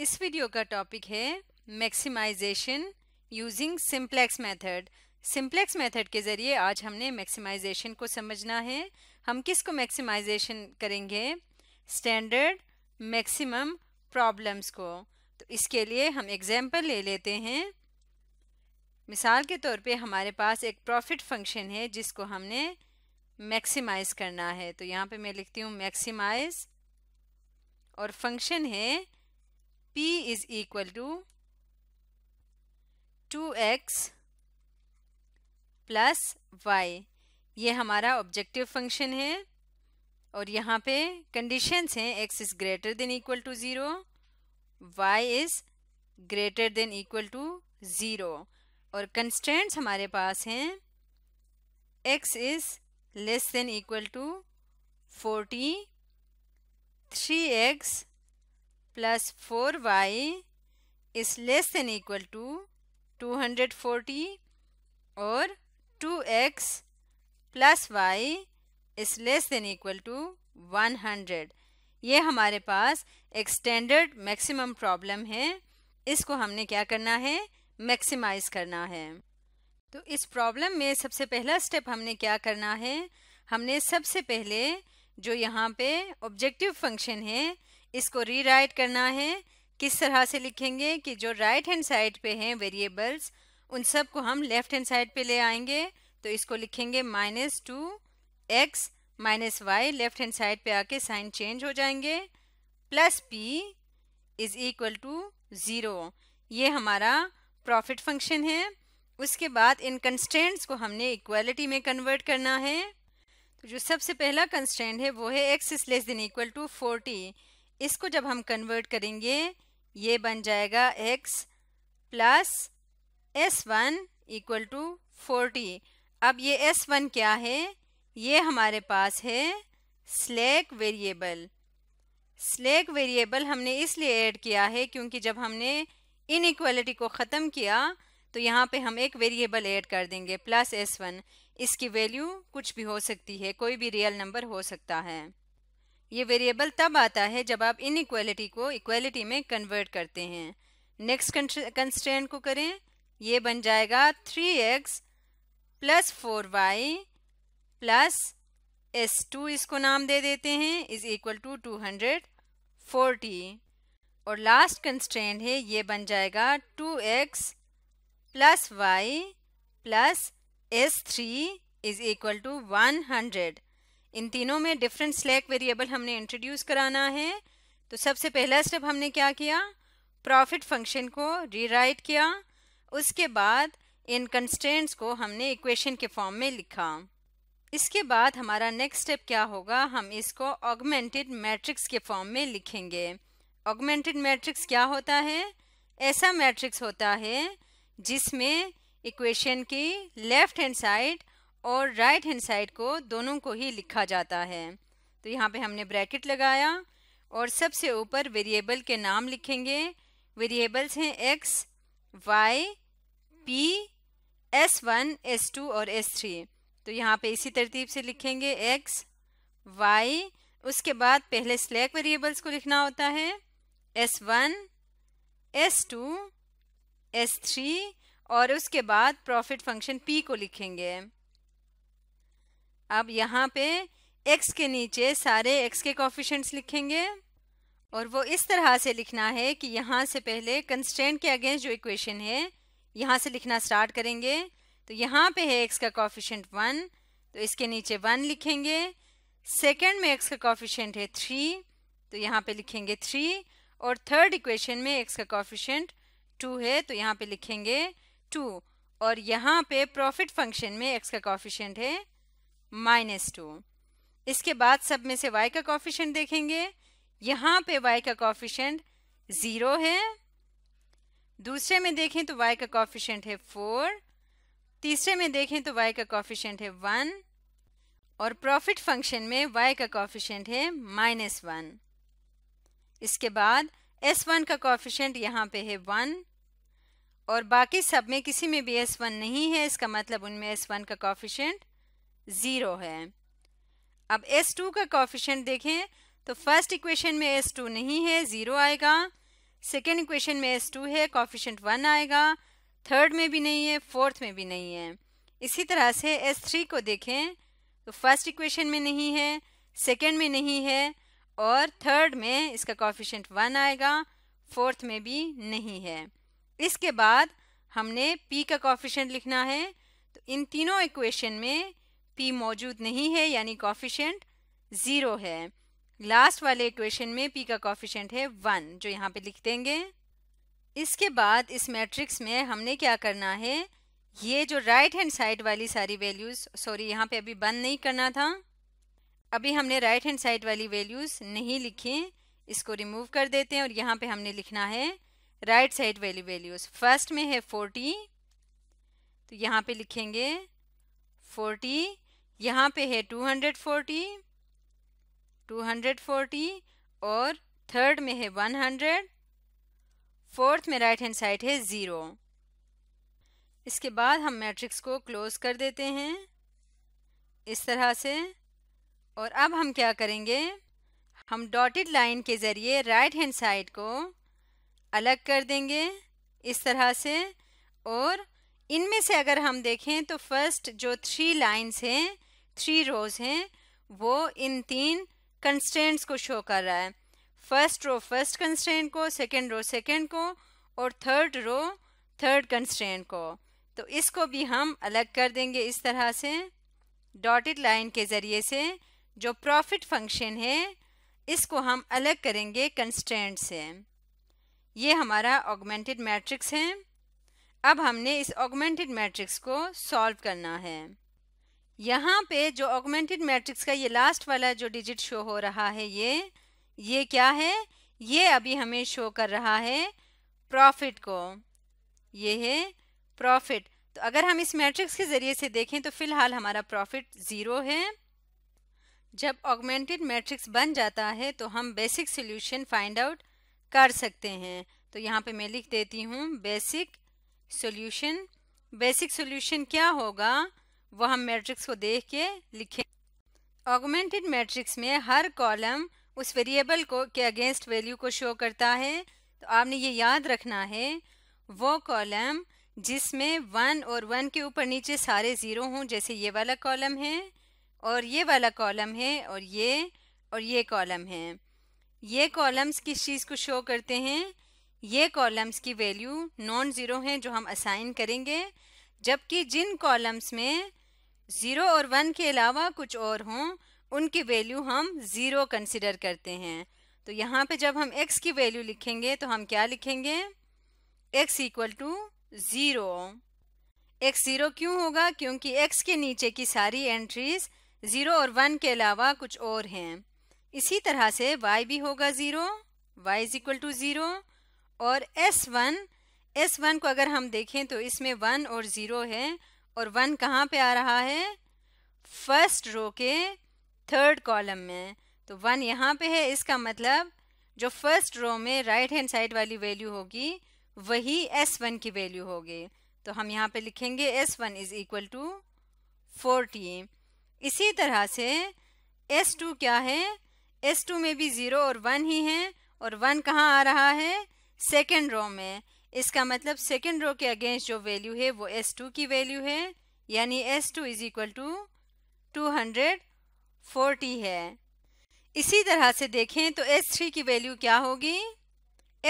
इस वीडियो का टॉपिक है maximization using simplex method simplex method के ज़रिए आज हमने मैक्सिमाइजेशन को समझना है हम किसको मैक्सिमाइजेशन करेंगे स्टैंडर्ड मैक्सिमम प्रॉब्लम्स को तो इसके लिए हम एग्जाम्पल ले लेते हैं मिसाल के तौर पे हमारे पास एक प्रॉफिट फंक्शन है जिसको हमने मैक्सिमाइज करना है तो यहाँ पे मैं लिखती हूँ मैक्सिमाइज और फंक्शन है P is equal to 2x plus y ये हमारा ऑब्जेक्टिव फंक्शन है और यहाँ पे कंडीशंस हैं x is greater than equal to zero y is greater than equal to zero और कंस्टेंट्स हमारे पास हैं x is less than equal to forty three x plus four y is less than equal to two hundred forty और two x plus y is less than equal to one hundred ये हमारे पास एक standard maximum problem है इसको हमने क्या करना है मैक्सिमाइज करना है तो इस प्रॉब्लम में सबसे पहला स्टेप हमने क्या करना है हमने सबसे पहले जो यहाँ पे ऑब्जेक्टिव फंक्शन है इसको रीराइट करना है किस तरह से लिखेंगे कि जो राइट हैंड साइड पे हैं वेरिएबल्स उन सब को हम लेफ्ट हैंड साइड पे ले आएंगे तो इसको लिखेंगे minus two x minus y left hand side पे आके साइन चेंज हो जाएंगे plus P is equal to zero ये हमारा प्रॉफिट फंक्शन है उसके बाद इन कंस्टेंट्स को हमने इक्वलिटी में कन्वर्ट करना है तो जो सबसे पहला कंस्टेंट है वो है x is less than equal to forty इसको जब हम कन्वर्ट करेंगे ये बन जाएगा x plus S one equal to forty अब ये एस वन क्या है ये हमारे पास है स्लैक वेरिएबल स्लैक वेरिएबल हमने इसलिए ऐड किया है क्योंकि जब हमने इनक्वलिटी को ख़त्म किया तो यहाँ पे हम एक वेरिएबल ऐड कर देंगे प्लस एस वन इसकी वैल्यू कुछ भी हो सकती है कोई भी रियल नंबर हो सकता है ये वेरिएबल तब आता है जब आप इन इक्वलिटी को इक्वलिटी में कन्वर्ट करते हैं नेक्स्ट कंस्टेंट को करें ये बन जाएगा three x plus four y plus S two इसको नाम दे देते हैं is equal to two hundred forty और लास्ट कंस्टेंट है ये बन जाएगा two x plus y plus S three is equal to one hundred इन तीनों में डिफरेंट स्लैक वेरिएबल हमने इंट्रोड्यूस कराना है तो सबसे पहला स्टेप हमने क्या किया प्रॉफिट फंक्शन को रीराइट किया उसके बाद इन कंस्टेंट्स को हमने इक्वेशन के फॉर्म में लिखा इसके बाद हमारा नेक्स्ट स्टेप क्या होगा हम इसको ऑगमेंटेड मैट्रिक्स के फॉर्म में लिखेंगे ऑगमेंटेड मैट्रिक्स क्या होता है ऐसा मैट्रिक्स होता है जिसमें इक्वेशन की लेफ्ट हैंड साइड और राइट हैंड साइड को दोनों को ही लिखा जाता है तो यहाँ पे हमने ब्रैकेट लगाया और सबसे ऊपर वेरिएबल के नाम लिखेंगे वेरिएबल्स हैं x y P S one S two और एस थ्री तो यहाँ पे इसी तरतीब से लिखेंगे एक्स वाई उसके बाद पहले स्लैक वेरिएबल्स को लिखना होता है S one S two S three और उसके बाद प्रॉफिट फंक्शन पी को लिखेंगे अब यहाँ पे x के नीचे सारे x के कॉफिशेंट्स लिखेंगे और वो इस तरह से लिखना है कि यहाँ से पहले कंस्टेंट के अगेंस्ट जो इक्वेशन है यहाँ से लिखना स्टार्ट करेंगे तो यहाँ पे है एक्स का कॉफिशेंट वन तो इसके नीचे वन लिखेंगे सेकेंड में एक्स का कॉफिशेंट है थ्री तो यहाँ पे लिखेंगे थ्री और थर्ड इक्वेशन में एक्स का कॉफिशेंट टू है तो यहाँ पे लिखेंगे टू और यहाँ पे प्रॉफिट फंक्शन में एक्स का कॉफिशेंट है माइनस टू इसके बाद सब में से y का कॉफिशेंट देखेंगे यहाँ पे y का कॉफिशेंट ज़ीरो है दूसरे में देखें तो y का कॉफिशेंट है फोर तीसरे में देखें तो y का कॉफिशेंट है वन और प्रॉफिट फंक्शन में y का कॉफिशेंट है माइनस वन इसके बाद s1 का कॉफिशेंट यहाँ पे है वन और बाकी सब में किसी में भी s1 नहीं है इसका मतलब उनमें s1 का कॉफिशेंट ज़ीरो है अब एस टू का कॉफिशेंट देखें तो फर्स्ट इक्वेशन में एस टू नहीं है ज़ीरो आएगा सेकेंड इक्वेशन में एस टू है कॉफिशेंट वन आएगा थर्ड में भी नहीं है फोर्थ में भी नहीं है इसी तरह से एस थ्री को देखें तो फर्स्ट इक्वेशन में नहीं है सेकेंड में नहीं है और थर्ड में इसका कॉफिशेंट वन आएगा फोर्थ में भी नहीं है इसके बाद हमने पी का कॉफिशेंट लिखना है तो इन तीनों इक्वेशन में पी मौजूद नहीं है यानी कॉफिशेंट ज़ीरो है लास्ट वाले इक्वेशन में पी का कॉफिशेंट है वन जो यहाँ पे लिख देंगे इसके बाद इस मैट्रिक्स में हमने क्या करना है ये जो राइट हैंड साइड वाली सारी वैल्यूज़ सॉरी यहाँ पे अभी बंद नहीं करना था अभी हमने राइट हैंड साइड वाली वैल्यूज़ नहीं लिखी इसको रिमूव कर देते हैं और यहाँ पे हमने लिखना है राइट साइड वाली वैल्यूज़ फर्स्ट में है फोर्टी तो यहाँ पे लिखेंगे फोर्टी यहाँ पे है 240, 240 और थर्ड में है 100, फोर्थ में राइट हैंड साइड है ज़ीरो इसके बाद हम मैट्रिक्स को क्लोज़ कर देते हैं इस तरह से और अब हम क्या करेंगे हम डॉटेड लाइन के ज़रिए राइट हैंड साइड को अलग कर देंगे इस तरह से और इनमें से अगर हम देखें तो फर्स्ट जो थ्री लाइंस हैं थ्री रोज हैं वो इन तीन कंस्टेंट्स को शो कर रहा है फर्स्ट रो फर्स्ट कंस्टेंट को सेकेंड रो सेकेंड को और थर्ड रो थर्ड कंस्टेंट को तो इसको भी हम अलग कर देंगे इस तरह से डॉटेड लाइन के ज़रिए से जो प्रॉफिट फंक्शन है इसको हम अलग करेंगे कंस्टेंट से ये हमारा ऑगमेंटेड मैट्रिक्स है अब हमने इस ऑगमेंटेड मैट्रिक्स को सॉल्व करना है यहाँ पे जो ऑगमेंटेड मैट्रिक्स का ये लास्ट वाला जो डिजिट शो हो रहा है ये ये क्या है ये अभी हमें शो कर रहा है प्रॉफिट को ये है प्रॉफिट तो अगर हम इस मैट्रिक्स के ज़रिए से देखें तो फ़िलहाल हमारा प्रॉफिट ज़ीरो है जब ऑगमेंटेड मैट्रिक्स बन जाता है तो हम बेसिक सोल्यूशन फाइंड आउट कर सकते हैं तो यहाँ पे मैं लिख देती हूँ बेसिक सोल्यूशन बेसिक सोल्यूशन क्या होगा वो हम मैट्रिक्स को देख के लिखें ऑगमेंटेड मैट्रिक्स में हर कॉलम उस वेरिएबल को के अगेंस्ट वैल्यू को शो करता है तो आपने ये याद रखना है वो कॉलम जिसमें वन और वन के ऊपर नीचे सारे ज़ीरो हों जैसे ये वाला कॉलम है और ये वाला कॉलम है और ये और ये कॉलम है ये कॉलम्स किस चीज़ को शो करते हैं ये कॉलम्स की वैल्यू नॉन ज़ीरो हैं जो हम असाइन करेंगे जबकि जिन कॉलम्स में ज़ीरो और वन के अलावा कुछ और हों उनकी वैल्यू हम ज़ीरो कंसिडर करते हैं तो यहाँ पे जब हम x की वैल्यू लिखेंगे तो हम क्या लिखेंगे x equal to zero x zero क्यों होगा क्योंकि x के नीचे की सारी एंट्रीज़ ज़ीरो और वन के अलावा कुछ और हैं इसी तरह से y भी होगा zero y is equal to zero और एस वन एस वन को अगर हम देखें तो इसमें वन और ज़ीरो है और वन कहाँ पे आ रहा है फर्स्ट रो के थर्ड कॉलम में तो वन यहाँ पे है इसका मतलब जो फर्स्ट रो में राइट हैंड साइड वाली वैल्यू होगी वही एस वन की वैल्यू होगी तो हम यहाँ पे लिखेंगे S one is equal to forty इसी तरह से एस टू क्या है एस टू में भी ज़ीरो और वन ही है और वन कहाँ आ रहा है सेकेंड रो में इसका मतलब सेकेंड रो के अगेंस्ट जो वैल्यू है वो एस टू की वैल्यू है यानी S two is equal to two hundred forty है इसी तरह से देखें तो एस थ्री की वैल्यू क्या होगी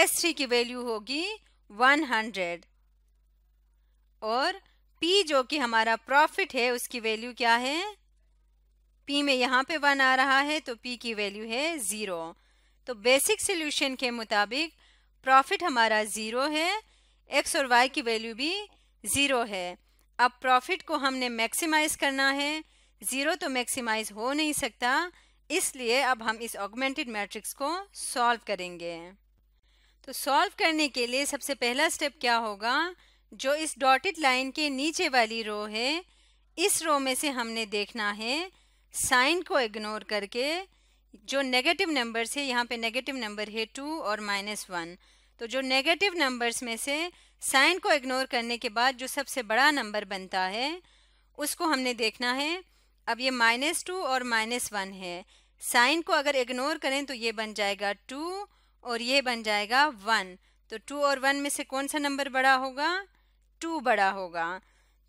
एस थ्री की वैल्यू होगी वन हंड्रेड और पी जो कि हमारा प्रॉफिट है उसकी वैल्यू क्या है पी में यहाँ पे वन आ रहा है तो पी की वैल्यू है ज़ीरो तो बेसिक सोल्यूशन के मुताबिक प्रॉफिट हमारा ज़ीरो है एक्स और वाई की वैल्यू भी ज़ीरो है अब प्रॉफिट को हमने मैक्सिमाइज करना है ज़ीरो तो मैक्सिमाइज हो नहीं सकता इसलिए अब हम इस ऑगमेंटेड मैट्रिक्स को सॉल्व करेंगे तो सॉल्व करने के लिए सबसे पहला स्टेप क्या होगा जो इस डॉटेड लाइन के नीचे वाली रो है इस रो में से हमने देखना है साइन को इग्नोर करके जो नेगेटिव नंबर से यहाँ पे नेगेटिव नंबर है टू और माइनस वन तो जो नेगेटिव नंबर्स में से साइन को इग्नोर करने के बाद जो सबसे बड़ा नंबर बनता है उसको हमने देखना है अब ये माइनस टू और माइनस वन है साइन को अगर इग्नोर करें तो ये बन जाएगा टू और ये बन जाएगा वन तो टू और वन में से कौन सा नंबर बड़ा होगा टू बड़ा होगा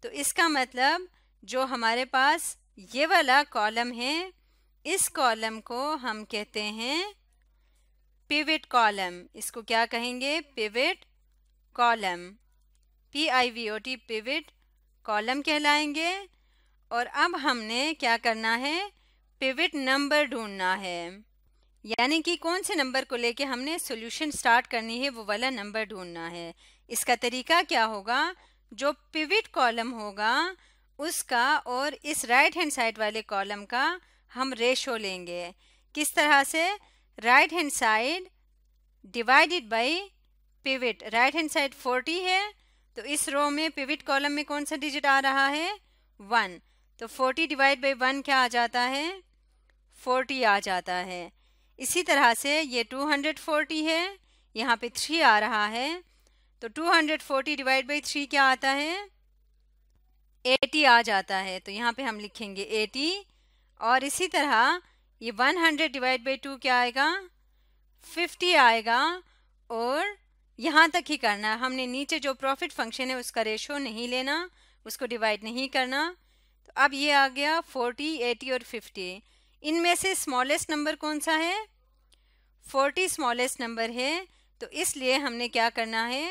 तो इसका मतलब जो हमारे पास ये वाला कॉलम है इस कॉलम को हम कहते हैं पिविट कॉलम इसको क्या कहेंगे pivot column P I V O T pivot column कहलाएंगे और अब हमने क्या करना है पिविट नंबर ढूंढना है यानी कि कौन से नंबर को लेके हमने सॉल्यूशन स्टार्ट करनी है वो वाला नंबर ढूंढना है इसका तरीका क्या होगा जो पिविट कॉलम होगा उसका और इस राइट हैंड साइड वाले कॉलम का हम रेशो लेंगे किस तरह से right hand side divided by pivot right hand side 40 है तो इस रो में पिविट कॉलम में कौन सा डिजिट आ रहा है वन तो 40 डिवाइड बाई वन क्या आ जाता है 40 आ जाता है इसी तरह से ये 240 है यहाँ पे थ्री आ रहा है तो 240 डिवाइड बाई थ्री क्या आता है 80 आ जाता है तो यहाँ पे हम लिखेंगे 80 और इसी तरह ये 100 डिवाइड बाई टू क्या आएगा 50 आएगा और यहाँ तक ही करना है हमने नीचे जो प्रॉफिट फंक्शन है उसका रेशो नहीं लेना उसको डिवाइड नहीं करना तो अब ये आ गया 40, 80 और 50 इनमें से स्मॉलेस्ट नंबर कौन सा है 40 स्मॉलेस्ट नंबर है तो इसलिए हमने क्या करना है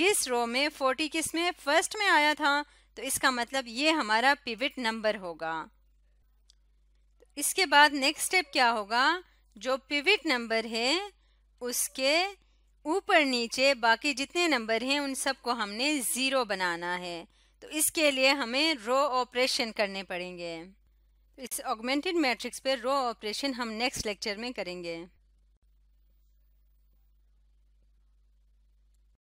जिस रो में 40 किस में फर्स्ट में आया था तो इसका मतलब ये हमारा पिविट नंबर होगा इसके बाद नेक्स्ट स्टेप क्या होगा जो पिविट नंबर है उसके ऊपर नीचे बाकी जितने नंबर हैं उन सबको हमने ज़ीरो बनाना है तो इसके लिए हमें रो ऑपरेशन करने पड़ेंगे इस ऑगमेंटेड मैट्रिक्स पर रो ऑपरेशन हम नेक्स्ट लेक्चर में करेंगे